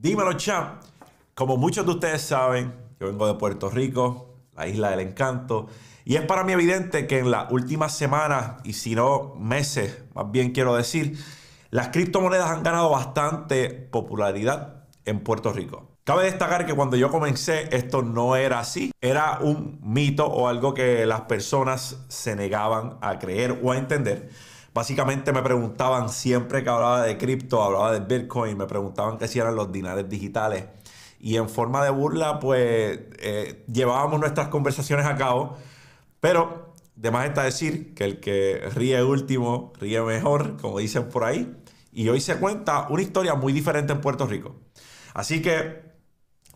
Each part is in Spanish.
Dímelo, champ. Como muchos de ustedes saben, yo vengo de Puerto Rico, la isla del encanto, y es para mí evidente que en las últimas semanas, y si no meses, más bien quiero decir, las criptomonedas han ganado bastante popularidad en Puerto Rico. Cabe destacar que cuando yo comencé esto no era así, era un mito o algo que las personas se negaban a creer o a entender. Básicamente me preguntaban siempre que hablaba de cripto, hablaba de Bitcoin, me preguntaban qué si eran los dinares digitales. Y en forma de burla, pues eh, llevábamos nuestras conversaciones a cabo. Pero de más está decir que el que ríe último, ríe mejor, como dicen por ahí. Y hoy se cuenta una historia muy diferente en Puerto Rico. Así que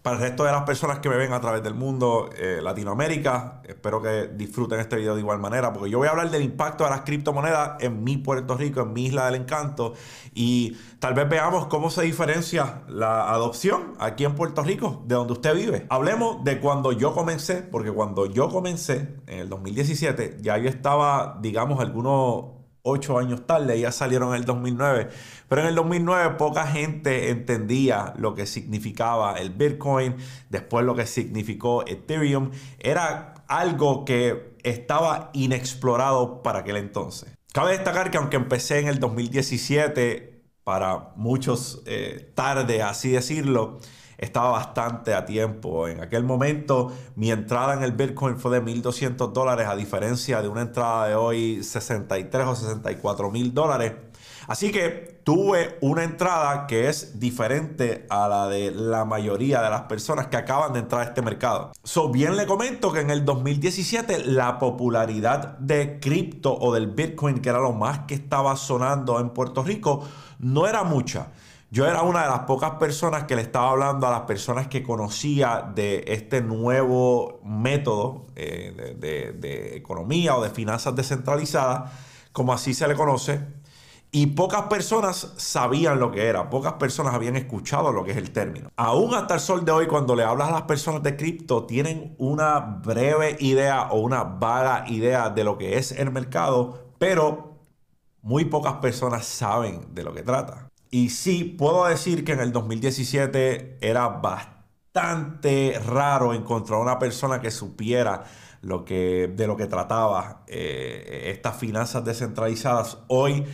para el resto de las personas que me ven a través del mundo, eh, Latinoamérica, espero que disfruten este video de igual manera, porque yo voy a hablar del impacto de las criptomonedas en mi Puerto Rico, en mi isla del encanto, y tal vez veamos cómo se diferencia la adopción aquí en Puerto Rico, de donde usted vive. Hablemos de cuando yo comencé, porque cuando yo comencé, en el 2017, ya yo estaba, digamos, algunos ocho años tarde, ya salieron en el 2009. Pero en el 2009 poca gente entendía lo que significaba el Bitcoin, después lo que significó Ethereum. Era algo que estaba inexplorado para aquel entonces. Cabe destacar que aunque empecé en el 2017, para muchos eh, tarde, así decirlo, estaba bastante a tiempo. En aquel momento mi entrada en el Bitcoin fue de 1.200 dólares, a diferencia de una entrada de hoy 63 o 64 mil dólares. Así que tuve una entrada que es diferente a la de la mayoría de las personas que acaban de entrar a este mercado. So, bien le comento que en el 2017 la popularidad de cripto o del Bitcoin, que era lo más que estaba sonando en Puerto Rico, no era mucha. Yo era una de las pocas personas que le estaba hablando a las personas que conocía de este nuevo método eh, de, de economía o de finanzas descentralizadas, como así se le conoce, y pocas personas sabían lo que era, pocas personas habían escuchado lo que es el término. Aún hasta el sol de hoy, cuando le hablas a las personas de cripto, tienen una breve idea o una vaga idea de lo que es el mercado, pero muy pocas personas saben de lo que trata. Y sí, puedo decir que en el 2017 era bastante raro encontrar a una persona que supiera lo que, de lo que trataba eh, estas finanzas descentralizadas. Hoy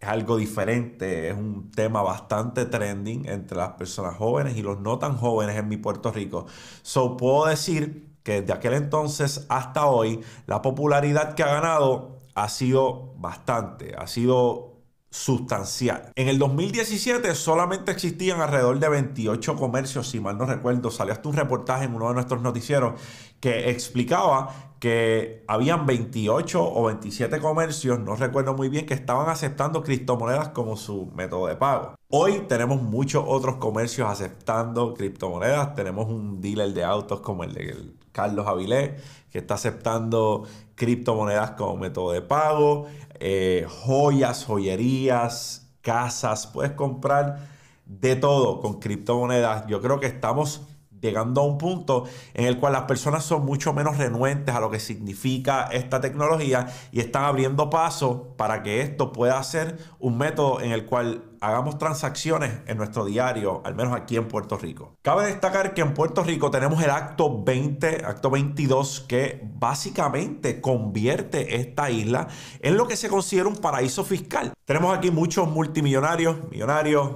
es algo diferente, es un tema bastante trending entre las personas jóvenes y los no tan jóvenes en mi Puerto Rico. So puedo decir que desde aquel entonces hasta hoy la popularidad que ha ganado ha sido bastante, ha sido sustancial. En el 2017 solamente existían alrededor de 28 comercios, si mal no recuerdo. Salió hasta un reportaje en uno de nuestros noticieros que explicaba que habían 28 o 27 comercios, no recuerdo muy bien, que estaban aceptando criptomonedas como su método de pago. Hoy tenemos muchos otros comercios aceptando criptomonedas. Tenemos un dealer de autos como el de Carlos Avilés, que está aceptando criptomonedas como método de pago. Eh, joyas, joyerías, casas, puedes comprar de todo con criptomonedas. Yo creo que estamos llegando a un punto en el cual las personas son mucho menos renuentes a lo que significa esta tecnología y están abriendo paso para que esto pueda ser un método en el cual hagamos transacciones en nuestro diario, al menos aquí en Puerto Rico. Cabe destacar que en Puerto Rico tenemos el acto 20, acto 22, que básicamente convierte esta isla en lo que se considera un paraíso fiscal. Tenemos aquí muchos multimillonarios, millonarios,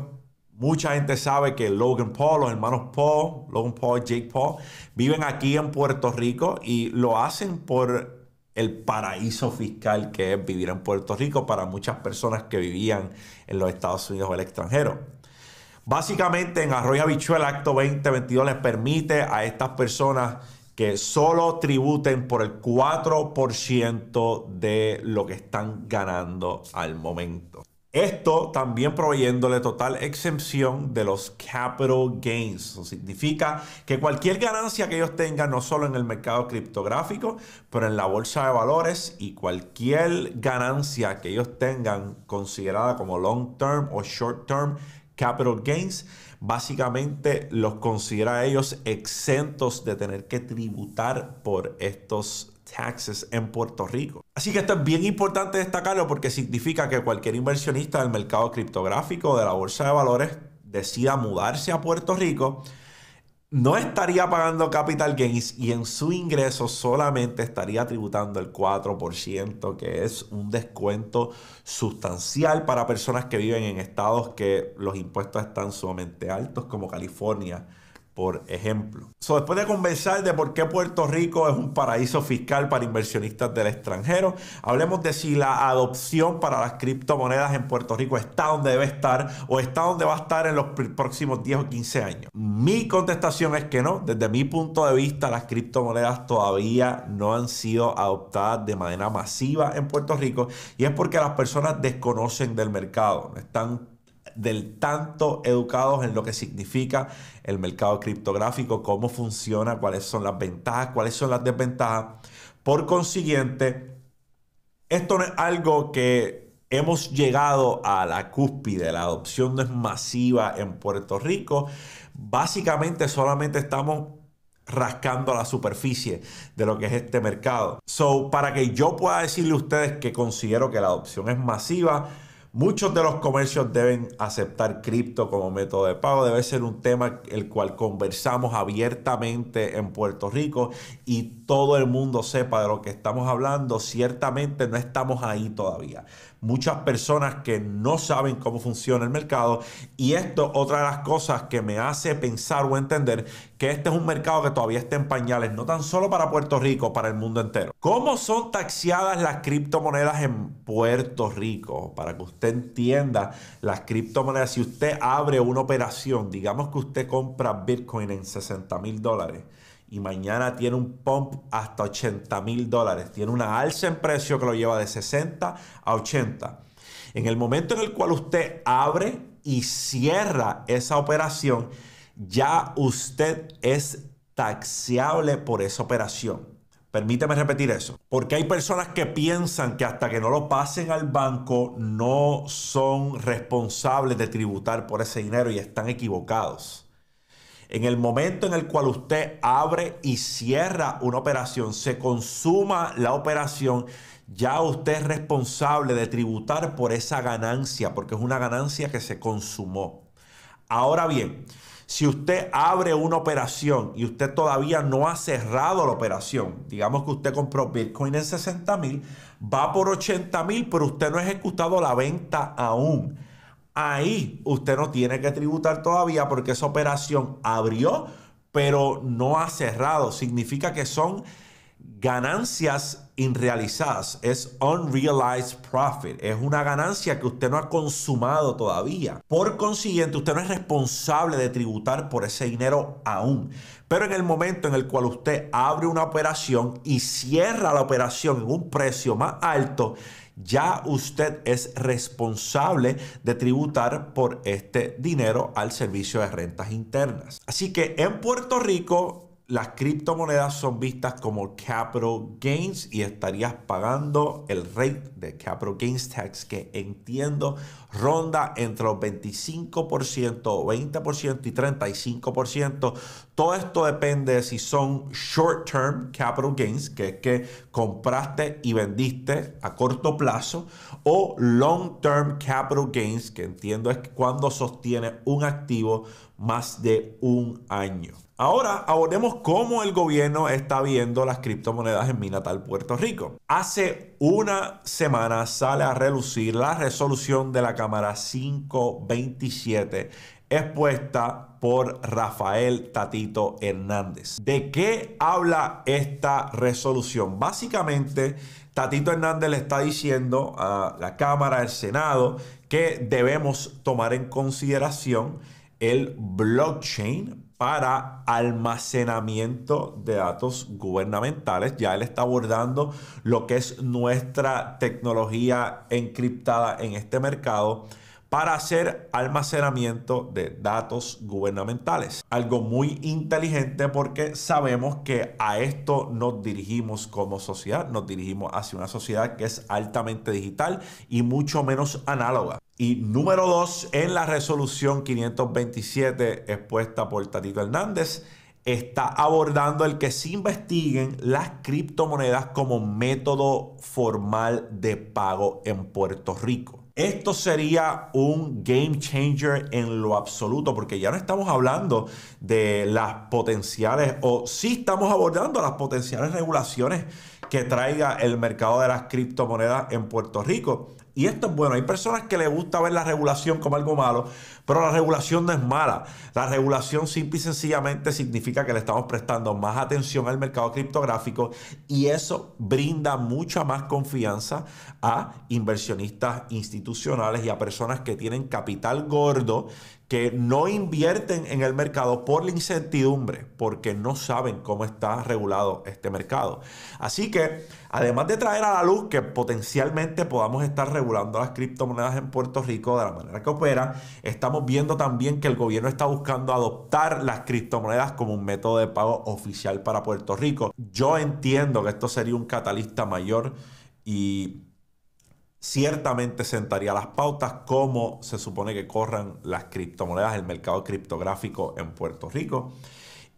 Mucha gente sabe que Logan Paul, los hermanos Paul, Logan Paul, Jake Paul, viven aquí en Puerto Rico y lo hacen por el paraíso fiscal que es vivir en Puerto Rico para muchas personas que vivían en los Estados Unidos o el extranjero. Básicamente en Arroyo Habichuel, Acto 2022 les permite a estas personas que solo tributen por el 4% de lo que están ganando al momento. Esto también proveyéndole total exención de los capital gains. significa que cualquier ganancia que ellos tengan, no solo en el mercado criptográfico, pero en la bolsa de valores y cualquier ganancia que ellos tengan considerada como long term o short term capital gains, básicamente los considera ellos exentos de tener que tributar por estos en Puerto Rico. Así que esto es bien importante destacarlo porque significa que cualquier inversionista del mercado criptográfico de la bolsa de valores decida mudarse a Puerto Rico, no estaría pagando capital gains y en su ingreso solamente estaría tributando el 4%, que es un descuento sustancial para personas que viven en estados que los impuestos están sumamente altos, como California por ejemplo. después de conversar de por qué Puerto Rico es un paraíso fiscal para inversionistas del extranjero, hablemos de si la adopción para las criptomonedas en Puerto Rico está donde debe estar o está donde va a estar en los próximos 10 o 15 años. Mi contestación es que no. Desde mi punto de vista, las criptomonedas todavía no han sido adoptadas de manera masiva en Puerto Rico y es porque las personas desconocen del mercado, están del tanto educados en lo que significa el mercado criptográfico, cómo funciona, cuáles son las ventajas, cuáles son las desventajas. Por consiguiente, esto no es algo que hemos llegado a la cúspide, la adopción no es masiva en Puerto Rico. Básicamente solamente estamos rascando la superficie de lo que es este mercado. So, para que yo pueda decirle a ustedes que considero que la adopción es masiva, Muchos de los comercios deben aceptar cripto como método de pago. Debe ser un tema el cual conversamos abiertamente en Puerto Rico y todo el mundo sepa de lo que estamos hablando. Ciertamente no estamos ahí todavía muchas personas que no saben cómo funciona el mercado y esto otra de las cosas que me hace pensar o entender que este es un mercado que todavía está en pañales, no tan solo para Puerto Rico, para el mundo entero. ¿Cómo son taxadas las criptomonedas en Puerto Rico? Para que usted entienda las criptomonedas, si usted abre una operación, digamos que usted compra Bitcoin en 60 mil dólares, y mañana tiene un pump hasta 80 mil dólares. Tiene una alza en precio que lo lleva de 60 a 80. En el momento en el cual usted abre y cierra esa operación, ya usted es taxable por esa operación. Permíteme repetir eso. Porque hay personas que piensan que hasta que no lo pasen al banco no son responsables de tributar por ese dinero y están equivocados. En el momento en el cual usted abre y cierra una operación, se consuma la operación, ya usted es responsable de tributar por esa ganancia, porque es una ganancia que se consumó. Ahora bien, si usted abre una operación y usted todavía no ha cerrado la operación, digamos que usted compró Bitcoin en 60 mil, va por 80 mil, pero usted no ha ejecutado la venta aún. Ahí usted no tiene que tributar todavía porque esa operación abrió, pero no ha cerrado. Significa que son ganancias inrealizadas, es unrealized profit, es una ganancia que usted no ha consumado todavía. Por consiguiente, usted no es responsable de tributar por ese dinero aún. Pero en el momento en el cual usted abre una operación y cierra la operación en un precio más alto, ya usted es responsable de tributar por este dinero al servicio de rentas internas. Así que en Puerto Rico las criptomonedas son vistas como capital gains y estarías pagando el rate de capital gains tax que entiendo ronda entre los 25%, 20% y 35%. Todo esto depende de si son short term capital gains, que es que compraste y vendiste a corto plazo, o long term capital gains, que entiendo es cuando sostiene un activo más de un año. Ahora abordemos cómo el gobierno está viendo las criptomonedas en mi natal Puerto Rico. Hace una semana sale a relucir la resolución de la campaña cámara 527 expuesta por Rafael Tatito Hernández. ¿De qué habla esta resolución? Básicamente, Tatito Hernández le está diciendo a la Cámara, al Senado, que debemos tomar en consideración el blockchain para almacenamiento de datos gubernamentales. Ya él está abordando lo que es nuestra tecnología encriptada en este mercado para hacer almacenamiento de datos gubernamentales. Algo muy inteligente porque sabemos que a esto nos dirigimos como sociedad, nos dirigimos hacia una sociedad que es altamente digital y mucho menos análoga. Y número dos, en la resolución 527 expuesta por Tatito Hernández, está abordando el que se investiguen las criptomonedas como método formal de pago en Puerto Rico. Esto sería un game changer en lo absoluto, porque ya no estamos hablando de las potenciales, o sí estamos abordando las potenciales regulaciones que traiga el mercado de las criptomonedas en Puerto Rico. Y esto es bueno. Hay personas que les gusta ver la regulación como algo malo, pero la regulación no es mala. La regulación simple y sencillamente significa que le estamos prestando más atención al mercado criptográfico y eso brinda mucha más confianza a inversionistas institucionales y a personas que tienen capital gordo que no invierten en el mercado por la incertidumbre, porque no saben cómo está regulado este mercado. Así que, además de traer a la luz que potencialmente podamos estar regulando las criptomonedas en Puerto Rico de la manera que opera, estamos viendo también que el gobierno está buscando adoptar las criptomonedas como un método de pago oficial para Puerto Rico. Yo entiendo que esto sería un catalista mayor y ciertamente sentaría las pautas cómo se supone que corran las criptomonedas, el mercado criptográfico en Puerto Rico.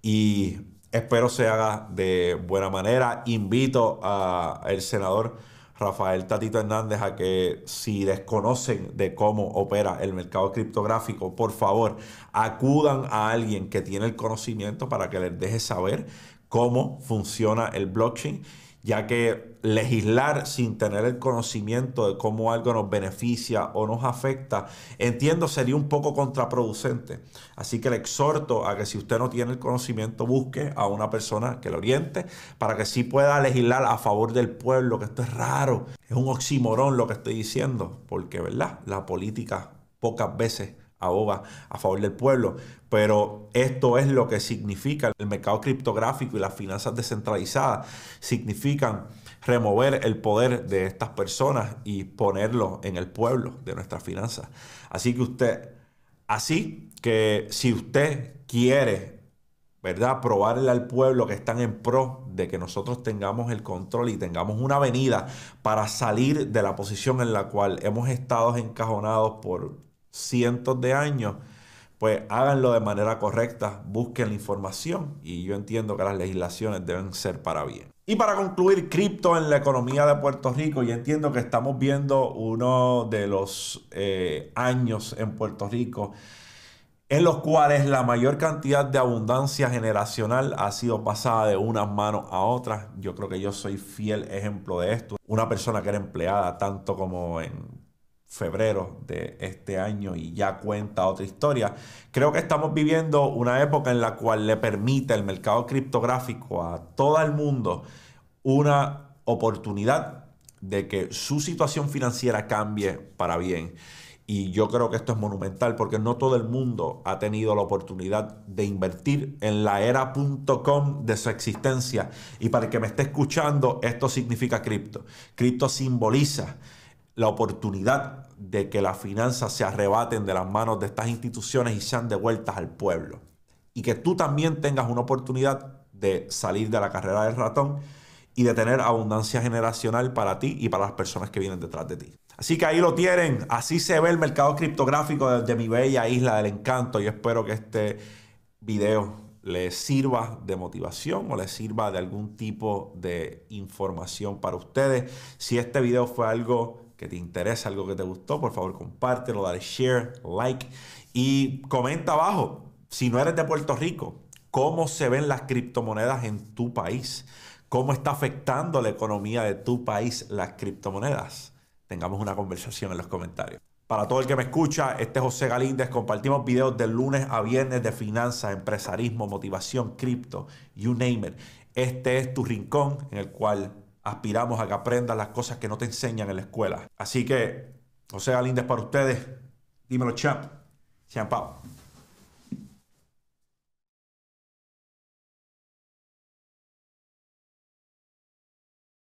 Y espero se haga de buena manera. Invito al senador Rafael Tatito Hernández a que si desconocen de cómo opera el mercado criptográfico, por favor, acudan a alguien que tiene el conocimiento para que les deje saber cómo funciona el blockchain ya que legislar sin tener el conocimiento de cómo algo nos beneficia o nos afecta, entiendo sería un poco contraproducente. Así que le exhorto a que si usted no tiene el conocimiento, busque a una persona que lo oriente para que sí pueda legislar a favor del pueblo, que esto es raro, es un oxímoron lo que estoy diciendo, porque, ¿verdad? La política pocas veces aboga a favor del pueblo. Pero esto es lo que significa el mercado criptográfico y las finanzas descentralizadas. Significan remover el poder de estas personas y ponerlo en el pueblo de nuestras finanzas. Así que usted, así que si usted quiere, ¿verdad? Probarle al pueblo que están en pro de que nosotros tengamos el control y tengamos una avenida para salir de la posición en la cual hemos estado encajonados por cientos de años, pues háganlo de manera correcta, busquen la información y yo entiendo que las legislaciones deben ser para bien. Y para concluir, cripto en la economía de Puerto Rico, yo entiendo que estamos viendo uno de los eh, años en Puerto Rico en los cuales la mayor cantidad de abundancia generacional ha sido pasada de unas manos a otras. Yo creo que yo soy fiel ejemplo de esto. Una persona que era empleada tanto como en febrero de este año y ya cuenta otra historia. Creo que estamos viviendo una época en la cual le permite el mercado criptográfico a todo el mundo una oportunidad de que su situación financiera cambie para bien. Y yo creo que esto es monumental porque no todo el mundo ha tenido la oportunidad de invertir en la era.com de su existencia. Y para el que me esté escuchando, esto significa cripto. Cripto simboliza la oportunidad de que las finanzas se arrebaten de las manos de estas instituciones y sean devueltas al pueblo. Y que tú también tengas una oportunidad de salir de la carrera del ratón y de tener abundancia generacional para ti y para las personas que vienen detrás de ti. Así que ahí lo tienen, así se ve el mercado criptográfico de, mi bella isla del encanto. y espero que este video les sirva de motivación o les sirva de algún tipo de información para ustedes. Si este video fue algo que te interesa, algo que te gustó, por favor compártelo, dale share, like y comenta abajo, si no eres de Puerto Rico, cómo se ven las criptomonedas en tu país, cómo está afectando la economía de tu país las criptomonedas. Tengamos una conversación en los comentarios. Para todo el que me escucha, este es José Galíndez. Compartimos videos de lunes a viernes de finanzas, empresarismo, motivación, cripto, you name it. Este es tu rincón en el cual aspiramos a que aprendas las cosas que no te enseñan en la escuela. Así que, o sea, lindas para ustedes. Dímelo, champ. Champ